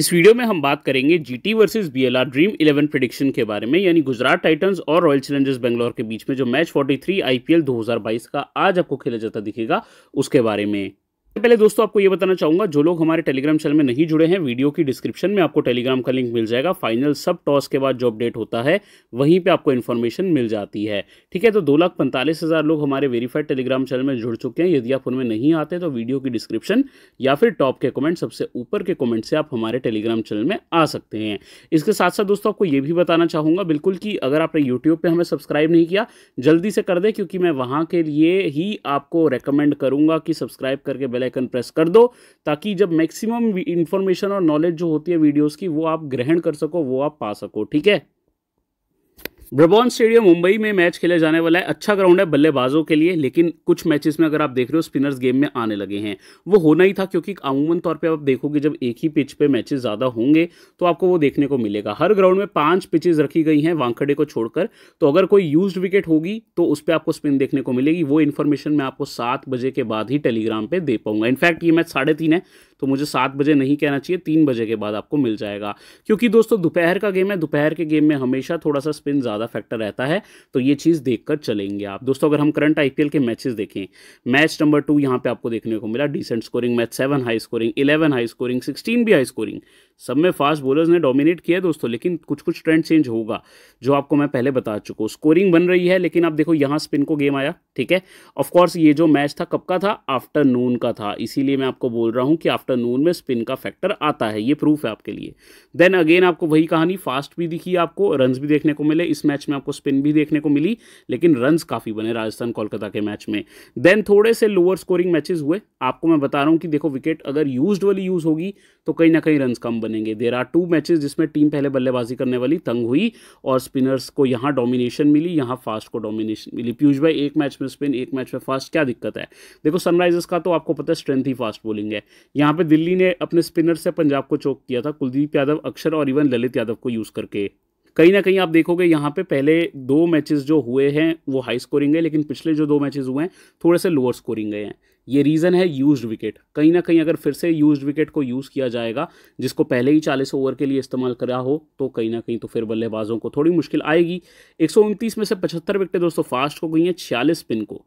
इस वीडियो में हम बात करेंगे GT versus BLR dream 11 prediction के बारे में यानी गुजरात टाइटंस और रॉयल चैलेंजर्स बेंगलोर के बीच में जो मैच 43 आईपीएल 2022 का आज आपको खेला जाता दिखेगा उसके बारे में पहले दोस्तों आपको ये बताना चाहूंगा जो लोग हमारे टेलीग्राम चैनल में नहीं जुड़े हैं वीडियो की डिस्क्रिप्शन में आपको टेलीग्राम का लिंक मिल जाएगा फाइनल सब टॉस के बाद जो अपडेट होता है वहीं पे आपको इन्फॉर्मेशन मिल जाती है ठीक है तो दो लाख पैंतालीस हज़ार लोग हमारे वेरीफाइड टेलीग्राम चैनल में जुड़ चुके हैं यदि आप उनमें नहीं आते तो वीडियो की डिस्क्रिप्शन या फिर टॉप के कॉमेंट सबसे ऊपर के कॉमेंट से आप हमारे टेलीग्राम चैनल में आ सकते हैं इसके साथ साथ दोस्तों आपको ये भी बताना चाहूंगा बिल्कुल कि अगर आपने यूट्यूब पर हमें सब्सक्राइब नहीं किया जल्दी से कर दें क्योंकि मैं वहां के लिए ही आपको रिकमेंड करूंगा कि सब्सक्राइब करके बेल आइकन प्रेस कर दो ताकि जब मैक्सिमम इन्फॉर्मेशन और नॉलेज जो होती है वीडियोज की वो आप ग्रहण कर सको वो आप पा सको ठीक है ब्रबॉन स्टेडियम मुंबई में मैच खेले जाने वाला है अच्छा ग्राउंड है बल्लेबाजों के लिए लेकिन कुछ मैचेस में अगर आप देख रहे हो स्पिनर्स गेम में आने लगे हैं वो होना ही था क्योंकि अमूमन तौर पे आप देखोगे जब एक ही पिच पे मैचेस ज़्यादा होंगे तो आपको वो देखने को मिलेगा हर ग्राउंड में पांच पिचेज रखी गई हैं वांखड़े को छोड़कर तो अगर कोई यूज विकेट होगी तो उस पर आपको स्पिन देखने को मिलेगी वो इन्फॉर्मेशन मैं आपको सात बजे के बाद ही टेलीग्राम पर दे पाऊंगा इनफैक्ट ये मैच साढ़े तीन है तो मुझे सात बजे नहीं कहना चाहिए तीन बजे के बाद आपको मिल जाएगा क्योंकि दोस्तों दोपहर का गेम है दोपहर के गेम में हमेशा थोड़ा सा स्पिन ज़्यादा फैक्टर रहता है तो ये चीज़ देख चलेंगे आप दोस्तों अगर हम करंट आई के मैचेस देखें मैच नंबर टू यहाँ पर आपको देखने को मिला decent scoring match seven high scoring eleven high scoring sixteen भी हाई स्कोरिंग सब में फास्ट बॉलर्स ने डोमिनेट किया दोस्तों लेकिन कुछ कुछ ट्रेंड चेंज होगा जो आपको मैं पहले बता चुका हूँ स्कोरिंग बन रही है लेकिन आप देखो यहाँ स्पिन को गेम आया ठीक है ऑफकोर्स ये जो मैच था कब का था आफ्टरनून का था इसीलिए मैं आपको बोल रहा हूँ कि आफ्टरनून में स्पिन का फैक्टर आता है ये प्रूफ है आपके लिए देन अगेन आपको वही कहानी फास्ट भी दिखी आपको रन भी देखने को मिले इस मैच में आपको स्पिन भी देखने को मिली लेकिन रन काफ़ी बने राजस्थान कोलकाता के मैच में देन थोड़े से लोअर स्कोरिंग मैचेस हुए आपको मैं बता रहा हूँ कि देखो विकेट अगर यूज वाली यूज़ होगी तो कहीं ना कहीं रन कम बनेंगे देर आर टू मैचेस जिसमें टीम पहले बल्लेबाजी करने वाली तंग हुई और स्पिनर्स को यहाँ डोमिनेशन मिली यहाँ फास्ट को डोमिनेशन मिली पीयूष भाई एक मैच में स्पिन एक मैच में फास्ट क्या दिक्कत है देखो सनराइजर्स का तो आपको पता है स्ट्रेंथ ही फास्ट बॉलिंग है यहाँ पर दिल्ली ने अपने स्पिनर से पंजाब को चौक किया था कुलदीप यादव अक्षर और इवन ललित यादव को यूज़ करके कहीं ना कहीं आप देखोगे यहाँ पे पहले दो मैचेस जो हुए हैं वो हाई स्कोरिंग है लेकिन पिछले जो दो मैचेस हुए हैं थोड़े से लोअर स्कोरिंग गए हैं ये रीज़न है यूज्ड विकेट कहीं ना कहीं अगर फिर से यूज्ड विकेट को यूज़ किया जाएगा जिसको पहले ही चालीस ओवर के लिए इस्तेमाल करा हो तो कहीं ना कहीं तो फिर बल्लेबाजों को थोड़ी मुश्किल आएगी एक में से पचहत्तर विकेटें दोस्तों फास्ट हो गई हैं छियालीस स्पिन को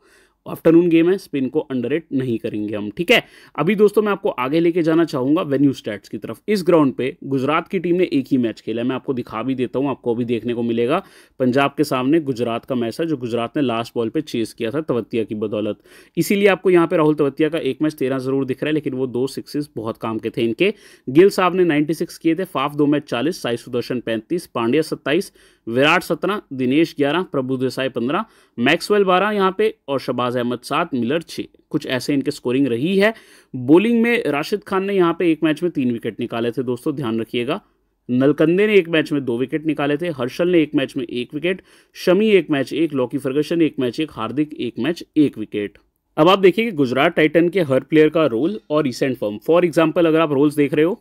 आफ्टरनून गेम है स्पिन को अंडर एट नहीं करेंगे हम ठीक है अभी दोस्तों मैं आपको आगे लेके जाना चाहूंगा वेन्यू स्टैट्स की तरफ इस ग्राउंड पे गुजरात की टीम ने एक ही मैच खेला है मैं आपको दिखा भी देता हूँ आपको अभी देखने को मिलेगा पंजाब के सामने गुजरात का मैच है जो गुजरात ने लास्ट बॉल पर चेस किया था तवत्तिया की बदौलत इसीलिए आपको यहाँ पर राहुल तवत्तिया का एक मैच तेरह जरूर दिख रहा है लेकिन वो दो सिक्सेस बहुत काम के थे इनके गिल साहब ने नाइन्टी किए थे फाफ दो मैच चालीस साई सुदर्शन पैंतीस पांड्या सत्ताईस विराट सत्रह दिनेश ग्यारह प्रभु देसाई पंद्रह मैक्सवेल बारह यहाँ पे और शबाज अहमद सात मिलर छः कुछ ऐसे इनके स्कोरिंग रही है बॉलिंग में राशिद खान ने यहाँ पे एक मैच में तीन विकेट निकाले थे दोस्तों ध्यान रखिएगा नलकंदे ने एक मैच में दो विकेट निकाले थे हर्षल ने एक मैच में एक विकेट शमी एक मैच एक लॉकी फर्गसन एक मैच एक हार्दिक एक मैच एक विकेट अब आप देखिए गुजरात टाइटन के हर प्लेयर का रोल और रिसेंट फॉर्म फॉर एग्जाम्पल अगर आप रोल्स देख रहे हो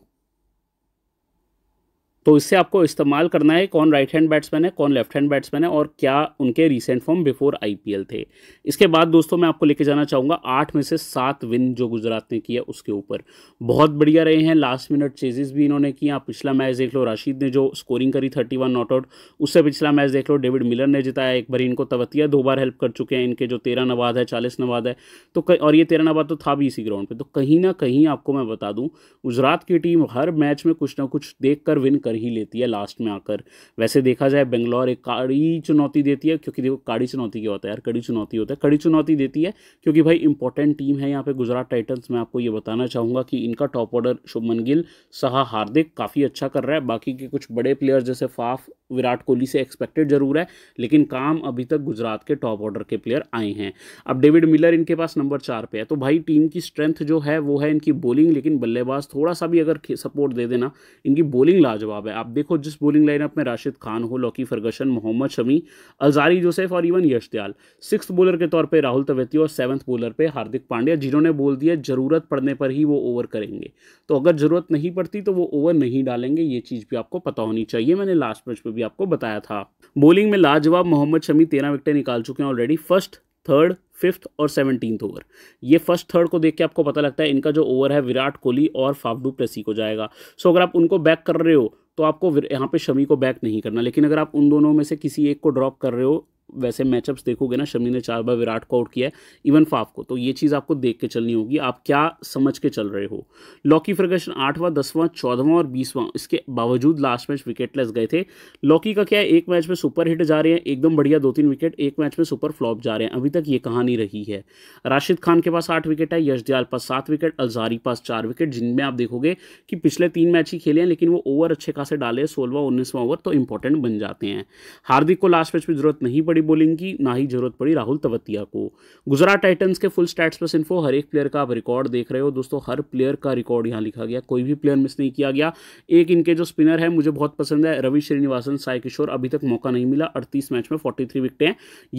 तो इससे आपको इस्तेमाल करना है कौन राइट हैंड बैट्समैन है कौन लेफ्ट हैंड बैट्समैन है और क्या उनके रिसेंट फॉर्म बिफोर आईपीएल थे इसके बाद दोस्तों मैं आपको लेके जाना चाहूँगा आठ में से सात विन जो गुजरात ने किया उसके ऊपर बहुत बढ़िया रहे हैं लास्ट मिनट चेजेस भी इन्होंने किए आप पिछला मैच देख लो राशिद ने जो स्कोरिंग करी थर्टी वन नॉट आउट उससे पिछला मैच देख लो डेविड मिलर ने जिताया एक बार इनको तवतिया दो बार हेल्प कर चुके हैं इनके जो तेरह नवाद है चालीस नवाद है तो और ये तेरह नवाद तो था भी इसी ग्राउंड पर तो कहीं ना कहीं आपको मैं बता दूँ गुजरात की टीम हर मैच में कुछ ना कुछ देख कर विन कर कर ही लेती है लास्ट में आकर वैसे देखा जाए बेंगलोर एक कड़ी चुनौती देती है क्योंकि देखो कड़ी चुनौती क्या होता है यार कड़ी चुनौती होता है कड़ी चुनौती देती है क्योंकि भाई इंपॉर्टेंट टीम है यहाँ पे गुजरात टाइटन्स मैं आपको ये बताना चाहूँगा कि इनका टॉप ऑर्डर शुभमन गिल सहा हार्दिक काफ़ी अच्छा कर रहा है बाकी के कुछ बड़े प्लेयर जैसे फाफ विराट कोहली से एक्सपेक्टेड जरूर है लेकिन काम अभी तक गुजरात के टॉप ऑर्डर के प्लेयर आए हैं अब डेविड मिलर इनके पास नंबर चार पे है तो भाई टीम की स्ट्रेंथ जो है वो है इनकी बॉलिंग लेकिन बल्लेबाज थोड़ा सा भी अगर सपोर्ट दे देना इनकी बॉलिंग लाजवाब है आप देखो जिस बॉलिंग लाइनअप में राशिद खान हो Lockie Ferguson Mohammed Shami Alzarri Joseph और even Yash Dayal six bowler के तौर पर राहुल तवेती और सेवन्थ बॉलर पर हार्दिक पांड्या जिन्होंने बोल दिया ज़रूरत पड़ने पर ही वो ओवर करेंगे तो अगर ज़रूरत नहीं पड़ती तो वो ओवर नहीं डालेंगे ये चीज़ भी आपको पता होनी चाहिए मैंने लास्ट मैच में भी भी आपको बताया था बॉलिंग में लाजवाब मोहम्मद शमी तेरह विकेटें निकाल चुके हैं ऑलरेडी फर्स्ट थर्ड फिफ्थ और सेवनटीन ओवर ये फर्स्ट थर्ड को देख के आपको पता लगता है इनका जो ओवर है विराट कोहली और फाफडू प्लेसी को जाएगा सो अगर आप उनको बैक कर रहे हो तो आपको यहाँ पे शमी को बैक नहीं करना लेकिन अगर आप उन दोनों में से किसी एक को ड्रॉप कर रहे हो वैसे मैचअप्स देखोगे ना शमी ने चार बार विराट को आउट किया है इवन फाफ को तो ये चीज़ आपको देख के चलनी होगी आप क्या समझ के चल रहे हो लॉकी फर्गसन आठवां दसवां चौदहवां और बीसवां इसके बावजूद लास्ट मैच विकेटलेस गए थे लॉकी का क्या है एक मैच में सुपर हिट जा रहे हैं एकदम बढ़िया दो तीन विकेट एक मैच में सुपर फ्लॉप जा रहे हैं अभी तक ये कहानी रही है राशिद खान के पास आठ विकेट है यशदयाल पास सात विकेट अलजारी पास चार विकेट जिनमें आप देखोगे कि पिछले तीन मैच ही खेले हैं लेकिन वो ओवर अच्छे खासे डाले सोलवा उन्नीसवां ओवर तो इंपॉर्टेंट बन जाते हैं हार्दिक को लास्ट मैच में जरूरत नहीं पड़ी पड़ी बॉलिंग की ना ही जरूरत पड़ी राहुल तवतिया को गुजरात टाइटन्स के फुल स्टैट्स प्लस इन्फो हर एक प्लेयर का आप रिकॉर्ड देख रहे हो दोस्तों हर प्लेयर का रिकॉर्ड यहाँ लिखा गया कोई भी प्लेयर मिस नहीं किया गया एक इनके जो स्पिनर है मुझे बहुत पसंद है रवि श्रीनिवासन साई किशोर अभी तक मौका नहीं मिला अड़तीस मैच में फोर्टी थ्री विकटें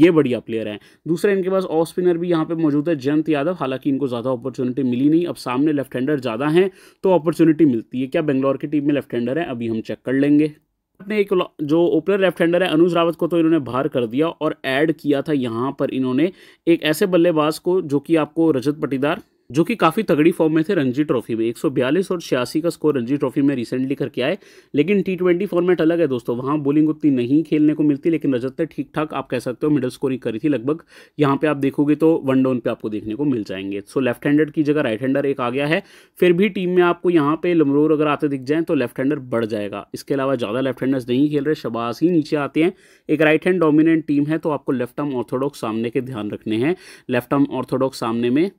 ये बढ़िया प्लेयर हैं दूसरे इनके पास ऑफ स्पिनर भी यहाँ पर मौजूद है जयंत यादव हालांकि इनको ज़्यादा अपॉर्चुनिटी मिली नहीं अब सामने लेफ्ट हैंडर ज़्यादा हैं तो अपॉर्चुनिटी मिलती है क्या बेंगलोर की टीम में लेफ्ट हैंडर है अभी हम चेक कर लेंगे ने एक जो ओपनर लेफ्ट हैंडर है अनुज रावत को तो इन्होंने बाहर कर दिया और ऐड किया था यहाँ पर इन्होंने एक ऐसे बल्लेबाज को जो कि आपको रजत पटीदार जो कि काफ़ी तगड़ी फॉर्म में थे रणजी ट्रॉफी में 142 और छियासी का स्कोर रणजी ट्रॉफी में रिसेंटली करके आए लेकिन टी ट्वेंटी फॉर्मेट अलग है दोस्तों वहाँ बॉलिंग उतनी नहीं खेलने को मिलती लेकिन रजत ने ठीक ठाक आप कह सकते हो मिडल स्कोरिंग करी थी लगभग यहाँ पे आप देखोगे तो वन डाउन पे आपको देखने को मिल जाएंगे सो लेफ्ट हैंडर की जगह राइट हैंडर एक आ गया है फिर भी टीम में आपको यहाँ पे लमरोर अगर आते दिख जाए तो लेफ्ट हैंडर बढ़ जाएगा इसके अलावा ज़्यादा लेफ्ट हैंडर्स नहीं खेल रहे शबाज ही नीचे आते हैं एक राइट हैंड डोमिनेंट टीम है तो आपको लेफ्ट आर्म ऑर्थोडॉक्स सामने के ध्यान रखने हैं लेफ्ट आर्म ऑर्थोडॉक्स सामने में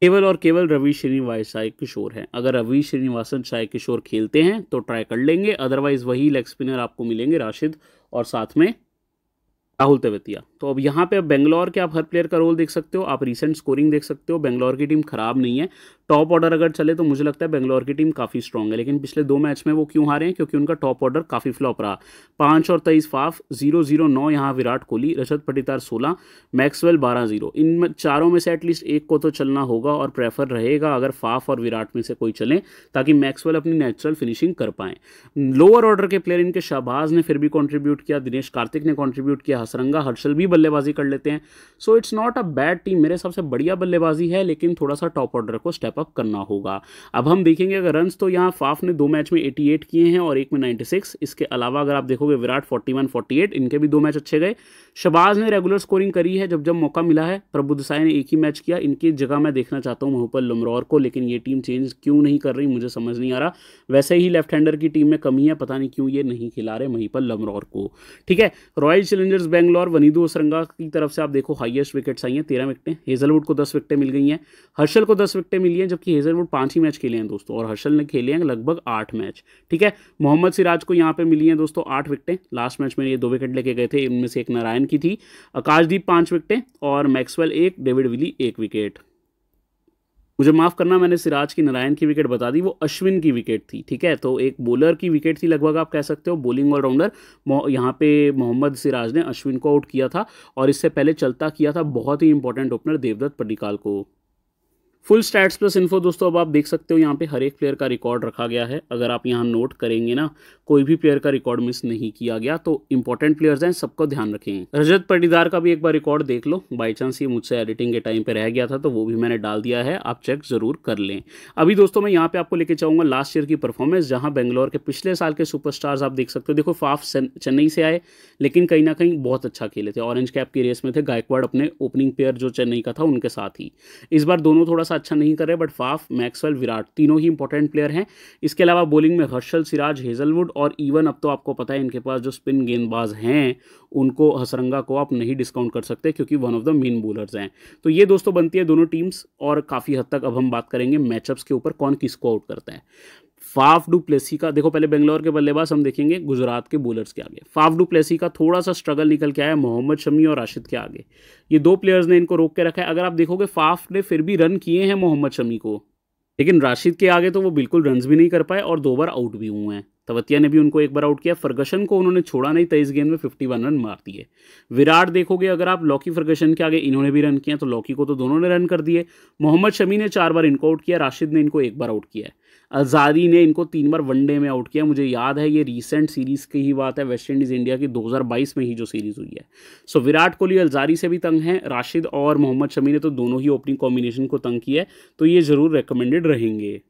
केवल और केवल रवि श्रीनिवास साई किशोर हैं अगर रवि श्रीनिवासन साई किशोर खेलते हैं तो ट्राई कर लेंगे अदरवाइज वही लेग स्पिनर आपको मिलेंगे राशिद और साथ में राहुल तेवतिया तो अब यहाँ पे अब बेंगलोर के आप हर प्लेयर का रोल देख सकते हो आप रिसेंट स्कोरिंग देख सकते हो बेंगलोर की टीम खराब नहीं है टॉप ऑर्डर अगर चले तो मुझे लगता है बेंगलोर की टीम काफ़ी स्ट्रॉग है लेकिन पिछले दो मैच में वो क्यों हारे हैं क्योंकि उनका टॉप ऑर्डर काफ़ी फ्लॉप रहा पाँच और तेईस फाफ जीरो जीरो नौ यहाँ विराट कोहली रजत पटीतार सोलह मैक्सवेल बारह जीरो इन चारों में से एटलीस्ट एक को तो चलना होगा और प्रेफर रहेगा अगर फाफ और विराट में से कोई चलें ताकि मैक्सवेल अपनी नेचुरल फिनिशिंग कर पाएँ लोअर ऑर्डर के प्लेयर इनके शहबाज ने फिर भी कॉन्ट्रीब्यूट किया दिनेश कार्तिक ने कॉन्ट्रीब्यूट किया हसरंगा हर्षल भी भी बल्लेबाजी कर लेते हैं so it's not a bad team मेरे हिसाब से बढ़िया बल्लेबाजी है लेकिन थोड़ा सा टॉप ऑर्डर को स्टेप अप करना होगा अब हम देखेंगे अगर रन तो यहाँ फाफ ने दो मैच में एटी किए हैं और एक में नाइन्टी इसके अलावा अगर आप देखोगे विराट फोर्टी वन इनके भी दो मैच अच्छे गए शबाज ने रेगुलर स्कोरिंग करी है जब जब मौका मिला है प्रभु साय ने एक ही मैच किया इनकी जगह मैं देखना चाहता हूँ मोहपल लमरौर को लेकिन ये टीम चेंज क्यों नहीं कर रही मुझे समझ नहीं आ रहा वैसे ही लेफ्ट हैंडर की टीम में कमी है पता नहीं क्यों ये नहीं खिला रहे महीपल लमरौर को ठीक है रॉयल चैलेंजर्स बैंगलोर वनीदू श्रृंगा की तरफ से आप देखो हाईएस्ट विकेट्स आई हैं तेरह विकटें हेजलवुड को दस विकटें मिल गई हैं हर्षल को दस विकटें मिली हैं जबकि हेजलवुड पांच ही मैच खेले हैं दोस्तों और हर्षल ने खेले हैं लगभग आठ मैच ठीक है मोहम्मद सिराज को यहाँ पर मिली हैं दोस्तों आठ विकटें लास्ट मैच में ये दो विकेट लेके गए थे इनमें से एक नारायण की थी आकाशदीप पाँच विकटें और मैक्सवेल एक डेविड विली एक विकेट मुझे माफ़ करना मैंने सिराज की नारायण की विकेट बता दी वो अश्विन की विकेट थी ठीक है तो एक बॉलर की विकेट थी लगभग आप कह सकते हो बॉलिंग ऑलराउंडर यहाँ पे मोहम्मद सिराज ने अश्विन को आउट किया था और इससे पहले चलता किया था बहुत ही इंपॉर्टेंट ओपनर देवदत्त पडिकाल को फुल स्टैट्स प्लस इन्फो दोस्तों अब आप देख सकते हो यहाँ पे हर एक प्लेयर का रिकॉर्ड रखा गया है अगर आप यहाँ नोट करेंगे ना कोई भी प्लेयर का रिकॉर्ड मिस नहीं किया गया तो इंपॉर्टेंट प्लेयर्स हैं सबको ध्यान रखें रजत पटीदार का भी एक बार रिकॉर्ड देख लो बाई चांस ये मुझसे एडिटिंग के टाइम पे रह गया था तो वो भी मैंने डाल दिया है आप चेक जरूर कर लें अभी दोस्तों मैं यहाँ पे आपको लेके चाहूंगा लास्ट ईयर की परफॉर्मेंस जहाँ बेंगलोर के पिछले साल के सुपर आप देख सकते हो देखो फाफ चेन्नई से आए लेकिन कहीं ना कहीं बहुत अच्छा खेले थे ऑरेंज कैप की रेस में थे गायकवाड़ अपने ओपनिंग प्लेयर जो चेन्नई का था उनके साथ ही इस बार दोनों थोड़ा सा खासा अच्छा नहीं कर रहे बट फाफ मैक्सवेल विराट तीनों ही इंपॉर्टेंट प्लेयर हैं इसके अलावा बॉलिंग में हर्षल सिराज हेजलवुड और इवन अब तो आपको पता है इनके पास जो स्पिन गेंदबाज हैं उनको हसरंगा को आप नहीं डिस्काउंट कर सकते क्योंकि one of the main bowlers हैं तो ये दोस्तों बनती है दोनों टीम्स और काफ़ी हद तक अब हम बात करेंगे मैचअप्स के ऊपर कौन किसको आउट करता है फाफ डू प्लेसी का देखो पहले बेंगलोर के बल्लेबाज हम देखेंगे गुजरात के बोलर्स के आगे फाफ डू प्लेसी का थोड़ा सा स्ट्रगल निकल के आया मोहम्मद शमी और राशिद के आगे ये दो प्लेयर्स ने इनको रोक के रखा है अगर आप देखोगे फाफ ने फिर भी रन किए हैं मोहम्मद शमी को लेकिन राशिद के आगे तो वो बिल्कुल रन भी नहीं कर पाए और दो बार आउट भी हुए हैं तवतिया ने भी उनको एक बार आउट किया फर्गसन को उन्होंने छोड़ा नहीं तेईस गेंद में फिफ्टी वन रन मार दिए विराट देखोगे अगर आप लॉकी फर्गसन के आगे इन्होंने भी रन किया तो लॉकी को तो दोनों ने रन कर दिए मोहम्मद शमी ने चार बार इनको आउट किया राशिद ने इनको एक बार आउट किया है अजारी ने इनको तीन बार वनडे में आउट किया मुझे याद है ये रिसेंट सीरीज़ की ही बात है वेस्ट इंडीज़ इंडिया की 2022 में ही जो सीरीज़ हुई है सो विराट कोहली अलजारी से भी तंग हैं राशिद और मोहम्मद शमी ने तो दोनों ही ओपनिंग कॉम्बिनेशन को तंग किया है तो ये ज़रूर रिकमेंडेड रहेंगे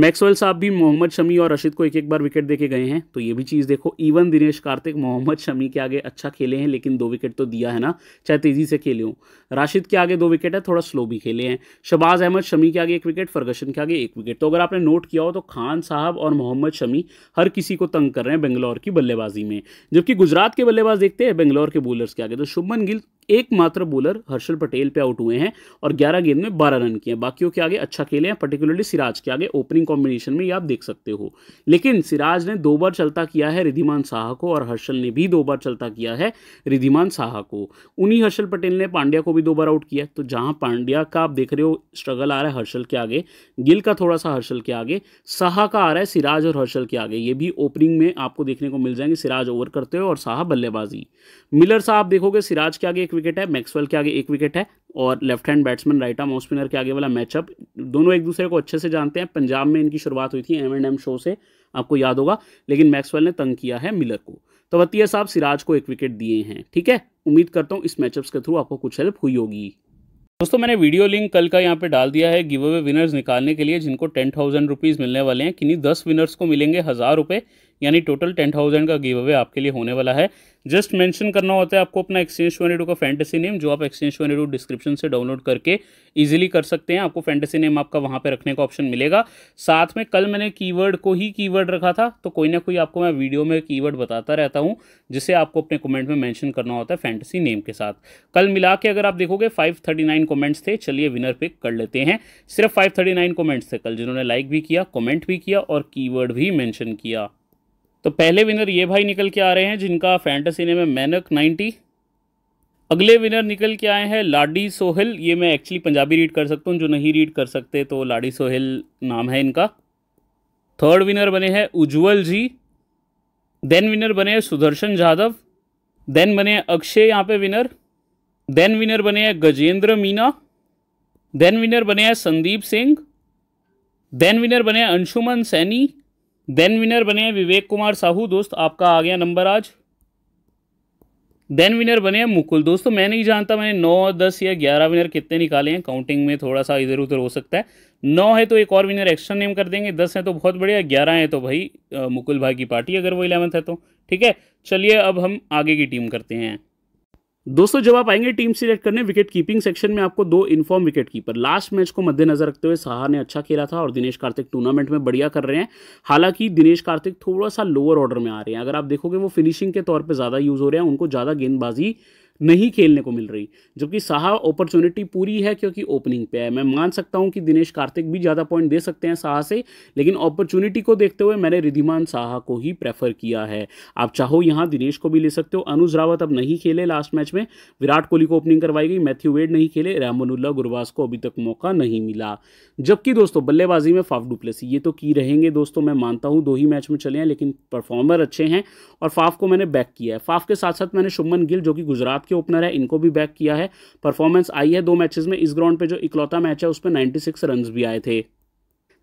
मैक्सवेल साहब भी मोहम्मद शमी और रशीद को एक एक बार विकेट देके गए हैं तो ये भी चीज़ देखो इवन दिनेश कार्तिक मोहम्मद शमी के आगे अच्छा खेले हैं लेकिन दो विकेट तो दिया है ना चाहे तेज़ी से खेले हों राशिद के आगे दो विकेट है थोड़ा स्लो भी खेले हैं शबाज अहमद शमी के आगे एक विकेट फर्गसन के आगे एक विकेट तो अगर आपने नोट किया हो तो खान साहब और मोहम्मद शमी हर किसी को तंग कर रहे हैं बेंगलौर की बल्लेबाजी में जबकि गुजरात के बल्लेबाज देखते हैं बेंगलौर के बॉलर्स के आगे तो शुभमन गिल एकमात्र बोलर हर्षल पटेल पे आउट हुए हैं और 11 गेंद में 12 रन किए बाकियों के आगे अच्छा खेले हैं पर्टिकुलरली सिराज के आगे ओपनिंग कॉम्बिनेशन में ये आप देख सकते हो लेकिन सिराज ने दो बार चलता किया है रिधिमान साह को और हर्षल ने भी दो बार चलता किया है रिधिमान साह को उन्हीं हर्षल पटेल ने पांड्या को भी दो बार आउट किया तो जहां पांड्या का आप देख रहे हो स्ट्रगल आ रहा है हर्षल के आगे गिल का थोड़ा सा हर्षल के आगे साह का आ रहा है सिराज और हर्षल के आगे ये भी ओपनिंग में आपको देखने को मिल जाएंगे सिराज ओवर करते हो और साह बल्लेबाजी मिलर साहब देखोगे सिराज के आगे विकेट है मैक्सवेल के आगे एक विकेट है और left hand batsman right arm spinner के आगे वाला मैचअप दोनों एक दूसरे को अच्छे से जानते हैं पंजाब में इनकी शुरुआत हुई थी एम एंड एम शो से आपको याद होगा लेकिन मैक्सवेल ने तंग किया है मिलर को तो वतिया साहब सिराज को एक विकेट दिए हैं ठीक है उम्मीद करता हूँ इस मैचअप्स के थ्रू आपको कुछ हेल्प हुई होगी दोस्तों मैंने वीडियो लिंक कल का यहाँ पे डाल दिया है गिव अवे विनर्स निकालने के लिए जिनको टेन थाउजेंड रुपीज़ मिलने वाले हैं किन्हीं दस विनर्स को मिलेंगे हज़ार रुपये यानी टोटल टेन थाउजेंड का गिव अवे आपके लिए होने वाला है जस्ट मेंशन करना होता है आपको अपना एक्सचेंज ट्वेंटी का फैंटेसी नेम जो आप एक्सचेंज ट्वेंटी डिस्क्रिप्शन से डाउनलोड करके इजीली कर सकते हैं आपको फैंटेसी नेम आपका वहां पे रखने का ऑप्शन मिलेगा साथ में कल मैंने कीवर्ड को ही कीवर्ड रखा था तो कोई ना कोई आपको मैं वीडियो में कीवर्ड बताता रहता हूँ जिसे आपको अपने कमेंट में मैंशन करना होता है फैंटेसी नेम के साथ कल मिला के अगर आप देखोगे फाइव थर्टी नाइन कमेंट्स थे चलिए विनर पिक कर लेते हैं सिर्फ फाइव थर्टी नाइन कमेंट्स थे कल जिन्होंने लाइक भी किया कॉमेंट भी किया और कीवर्ड भी मैंशन किया तो पहले विनर ये भाई निकल के आ रहे हैं जिनका फैंटेसी नेम है मैनक नाइन्टी अगले विनर निकल के आए हैं लाडी सोहिल ये मैं एक्चुअली पंजाबी रीड कर सकता हूँ जो नहीं रीड कर सकते तो लाडी सोहिल नाम है इनका थर्ड विनर बने हैं उज्ज्वल जी देन विनर बने हैं सुदर्शन जाधव देन बने हैं अक्षय यहाँ पे विनर देन विनर बने हैं गजेंद्र मीना देन विनर बने हैं संदीप सिंह देन विनर बने हैं अंशुमन सैनी देन विनर बने हैं विवेक कुमार साहू दोस्त आपका आ गया नंबर आज देन विनर बने हैं मुकुल दोस्तों मैं नहीं जानता मैंने नौ दस या ग्यारह विनर कितने निकाले हैं काउंटिंग में थोड़ा सा इधर उधर हो सकता है नौ है तो एक और विनर एक्स्ट्रा नेम कर देंगे दस है तो बहुत बढ़िया ग्यारह है तो भाई आ, मुकुल भाई की पार्टी अगर वो इलेवंथ है तो ठीक है चलिए अब हम आगे की टीम करते हैं दोस्तों जब आप आएंगे टीम सिलेक्ट करने विकेट कीपिंग सेक्शन में आपको दो in form wicket keeper last match को मद्देनजर रखते हुए सहा ने अच्छा खेला था और दिनेश कार्तिक टूर्नामेंट में बढ़िया कर रहे हैं हालांकि दिनेश कार्तिक थोड़ा सा लोअर ऑर्डर में आ रहे हैं अगर आप देखोगे वो फिनिशिंग के तौर पर ज़्यादा यूज़ हो रहे हैं उनको ज़्यादा गेंदबाजी नहीं खेलने को मिल रही जबकि साहा अपॉर्चुनिटी पूरी है क्योंकि ओपनिंग पे है मैं मान सकता हूँ कि दिनेश कार्तिक भी ज़्यादा पॉइंट दे सकते हैं साहा से लेकिन अपॉर्चुनिटी को देखते हुए मैंने रिधिमान साहा को ही प्रेफर किया है आप चाहो यहाँ दिनेश को भी ले सकते हो अनुज रावत अब नहीं खेले लास्ट मैच में विराट कोहली को ओपनिंग करवाई गई मैथ्यू वेड नहीं खेले रहमानुल्ला गुरुवास को अभी तक मौका नहीं मिला जबकि दोस्तों बल्लेबाजी में फाफ डुप्लेसी ये तो की रहेंगे दोस्तों मैं मानता हूँ दो ही मैच में चले हैं लेकिन परफॉर्मर अच्छे हैं और फाफ को मैंने बैक किया है फाफ के साथ साथ मैंने शुभमन गिल जो कि गुजरात के के ओपनर है इनको भी बैक किया है परफॉर्मेंस आई है दो मैचेस में इस ग्राउंड पे जो इकलौता मैच है उस उसमें 96 रन्स भी आए थे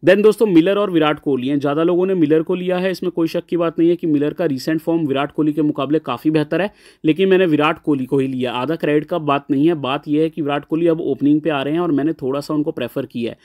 देन दोस्तों मिलर और विराट कोहली हैं ज़्यादा लोगों ने मिलर को लिया है इसमें कोई शक की बात नहीं है कि मिलर का रीसेंट फॉर्म विराट कोहली के मुकाबले काफ़ी बेहतर है लेकिन मैंने विराट कोहली को ही लिया आधा क्रेडिट का बात नहीं है बात यह है कि विराट कोहली अब ओपनिंग पे आ रहे हैं और मैंने थोड़ा सा उनको प्रेफर किया है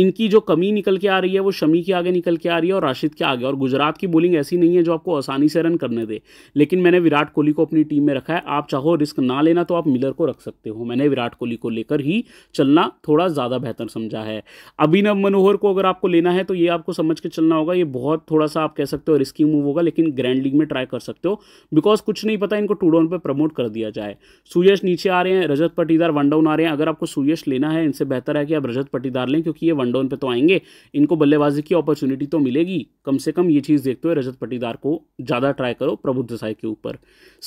इनकी जो कमी निकल के आ रही है वो शमी के आगे निकल के आ रही है और राशिद के आगे और गुजरात की बॉलिंग ऐसी नहीं है जो आपको आसानी से रन करने दे लेकिन मैंने विराट कोहली को अपनी टीम में रखा है आप चाहो रिस्क ना लेना तो आप मिलर को रख सकते हो मैंने विराट कोहली को लेकर ही चलना थोड़ा ज़्यादा बेहतर समझा है अभिनव मनोहर को अगर आपको लेना है तो ये आपको समझ के चलना होगा ये बहुत थोड़ा सा आप कह सकते हो रिस्की मूव होगा लेकिन ग्रैंड लीग में ट्राई कर सकते हो बिकॉज कुछ नहीं पता इनको टू डाउन पर प्रमोट कर दिया जाए सुयश नीचे आ रहे हैं रजत पटीदार वन डाउन आ रहे हैं अगर आपको सुयश लेना है इनसे बेहतर है कि आप रजत पटीदार लें क्योंकि ये वन रनडाउन पे तो आएंगे इनको बल्लेबाजी की अपॉर्चुनिटी तो मिलेगी कम से कम ये चीज़ देखते हुए रजत पटीदार को ज़्यादा ट्राई करो प्रबुद्ध साय के ऊपर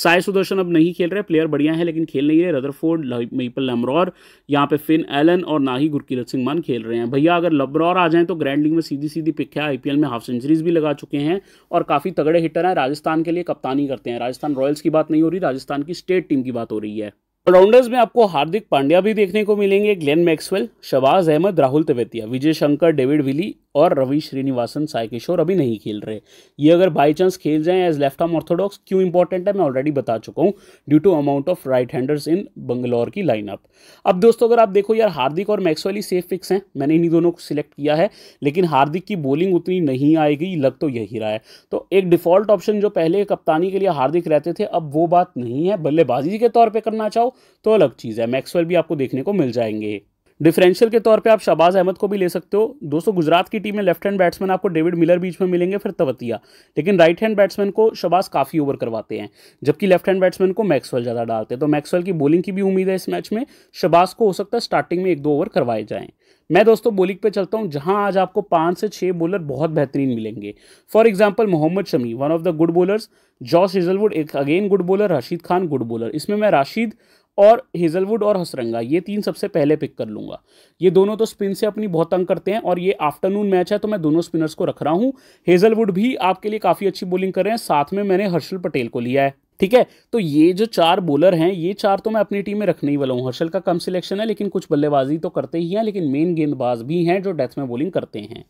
साय सुदर्शन अब नहीं खेल रहे प्लेयर बढ़िया है लेकिन खेल नहीं रहे रदरफोर्ड मीपल लमरौर यहाँ पे फिन एलन और ना ही गुरकीरत सिंह मान खेल रहे हैं भैया अगर लमरौर आ जाएँ तो ग्रैंड लीग में सीधी सीधी पिक है आईपीएल में हाफ सेंचुरीज भी लगा चुके हैं और काफ़ी तगड़े हिटर हैं राजस्थान के लिए कप्तानी करते हैं राजस्थान रॉयल्स की बात नहीं हो रही राजस्थान की स्टेट टीम की बात हो रही है ऑलराउंडर्स में आपको हार्दिक पांड्या भी देखने को मिलेंगे Glenn Maxwell Shahbaz Ahmed Rahul Tewatia Vijay Shankar David Willey और रवि श्रीनिवासन साय किशोर अभी नहीं खेल रहे ये अगर बाई चांस खेल जाएं एज लेफ्ट आर्म ऑर्थोडॉक्स क्यों इंपॉर्टेंट है मैं ऑलरेडी बता चुका हूँ due to amount of right handers in Bangalore की लाइनअप अब दोस्तों अगर आप देखो यार हार्दिक और मैक्सवेल ही सेफ फिक्स हैं मैंने इन्हीं दोनों को सिलेक्ट किया है लेकिन हार्दिक की बॉलिंग उतनी नहीं आएगी लग तो यही रहा है तो एक डिफॉल्ट ऑप्शन जो पहले कप्तानी के लिए हार्दिक रहते थे अब वो बात नहीं है बल्लेबाजी के तौर पर करना चाहो तो अलग चीज़ है मैक्सवेल भी आपको देखने को मिल जाएंगे डिफरेंशियल के तौर पे आप शबाज अहमद को भी ले सकते हो दोस्तों गुजरात की टीम में लेफ्ट हैंड बैट्समैन आपको डेविड मिलर बीच में मिलेंगे फिर तवतिया लेकिन राइट हैंड बैट्समैन को शबाज काफ़ी ओवर करवाते हैं जबकि लेफ्ट हैंड बैट्समैन को मैक्सवेल ज़्यादा डालते हैं तो मैक्सवेल की बॉलिंग की भी उम्मीद है इस मैच में शबाज को हो सकता है स्टार्टिंग में एक दो ओवर करवाए जाएँ मैं दोस्तों बोलिंग पे चलता हूँ जहाँ आज आपको पाँच से छः बॉलर बहुत बेहतरीन मिलेंगे for example Mohammed Shami one of the good bowlers Josh Hazlewood एक again good bowler Rashid Khan good bowler इसमें मैं राशिद और हेजलवुड और हसरंगा ये तीन सबसे पहले पिक कर लूँगा ये दोनों तो स्पिन से अपनी बहुत तंग करते हैं और ये आफ्टरनून मैच है तो मैं दोनों स्पिनर्स को रख रहा हूँ हेजलवुड भी आपके लिए काफ़ी अच्छी बॉलिंग कर रहे हैं साथ में मैंने हर्षल पटेल को लिया है ठीक है तो ये जो चार बॉलर हैं ये चार तो मैं अपनी टीम में रखने ही वाला हूँ हर्षल का कम सिलेक्शन है लेकिन कुछ बल्लेबाजी तो करते ही हैं लेकिन मेन गेंदबाज भी हैं जो डेथ में बॉलिंग करते हैं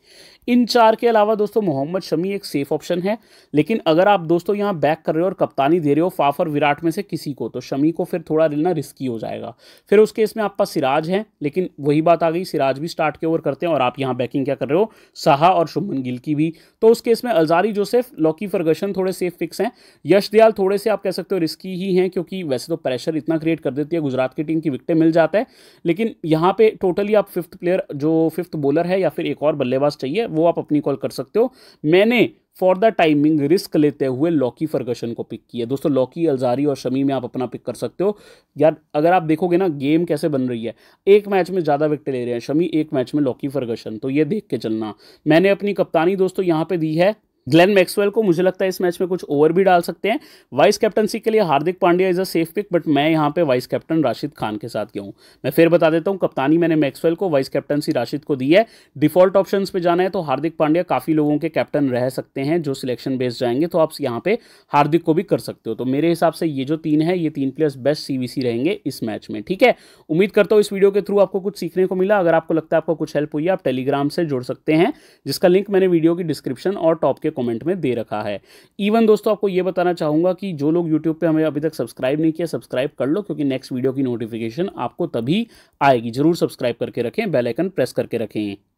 इन चार के अलावा दोस्तों मोहम्मद शमी एक सेफ ऑप्शन है लेकिन अगर आप दोस्तों यहाँ बैक कर रहे हो और कप्तानी दे रहे हो और विराट में से किसी को तो शमी को फिर थोड़ा रिलना रिस्की हो जाएगा फिर उस केस में आपका सिराज है लेकिन वही बात आ गई सिराज भी स्टार्ट के ओवर करते हैं और आप यहाँ बैकिंग क्या कर रहे हो साहा और शुभमन गिल की भी तो उस केस में अलजारी जोसेफ लॉकी फर्गसन थोड़े सेफ फिक्स हैं यश दयाल थोड़े से आप कह सकते हो रिस्की ही हैं क्योंकि वैसे तो प्रेशर इतना क्रिएट कर देती है गुजरात की टीम की विकटें मिल जाता है लेकिन यहाँ पे टोटली आप फिफ्थ प्लेयर जो फिफ्थ बॉलर है या फिर एक और बल्लेबाज चाहिए वो आप अपनी कॉल कर सकते हो मैंने फॉर द टाइमिंग रिस्क लेते हुए लॉकी फर्गसन को पिक किया दोस्तों लॉकी अलजारी और शमी में आप अपना पिक कर सकते हो यार अगर आप देखोगे ना गेम कैसे बन रही है एक मैच में ज़्यादा विकेट ले रहे हैं शमी एक मैच में लॉकी फर्गसन तो ये देख के चलना मैंने अपनी कप्तानी दोस्तों यहाँ पे दी है ग्लेन मैक्सवेल को मुझे लगता है इस मैच में कुछ ओवर भी डाल सकते हैं वाइस कैप्टनसी के लिए Hardik Pandya is a safe pick but मैं यहाँ पे वाइस कैप्टन राशिद खान के साथ गया हूँ मैं फिर बता देता हूँ कप्तानी मैंने मैक्सवेल को वाइस कैप्टनसी राशिद को दी है डिफॉल्ट ऑप्शन पे जाना है तो हार्दिक पांड्या काफ़ी लोगों के कैप्टन रह सकते हैं जो सिलेक्शन बेस्ड जाएंगे तो आप यहाँ पे हार्दिक को भी कर सकते हो तो मेरे हिसाब से ये जो तीन है ये तीन प्लेयर्स बेस्ट सी रहेंगे इस मैच में ठीक है उम्मीद करता हूँ इस वीडियो के थ्रू आपको कुछ सीखने को मिला अगर आपको लगता है आपको कुछ हेल्प हुई आप टेलीग्राम से जुड़ सकते हैं जिसका लिंक मैंने वीडियो की डिस्क्रिप्शन और टॉप के कमेंट में दे रखा है इवन दोस्तों आपको ये बताना चाहूँगा कि जो लोग यूट्यूब पर हमें अभी तक सब्सक्राइब नहीं किया सब्सक्राइब कर लो क्योंकि नेक्स्ट वीडियो की नोटिफिकेशन आपको तभी आएगी जरूर सब्सक्राइब करके रखें बेलाइकन प्रेस करके रखें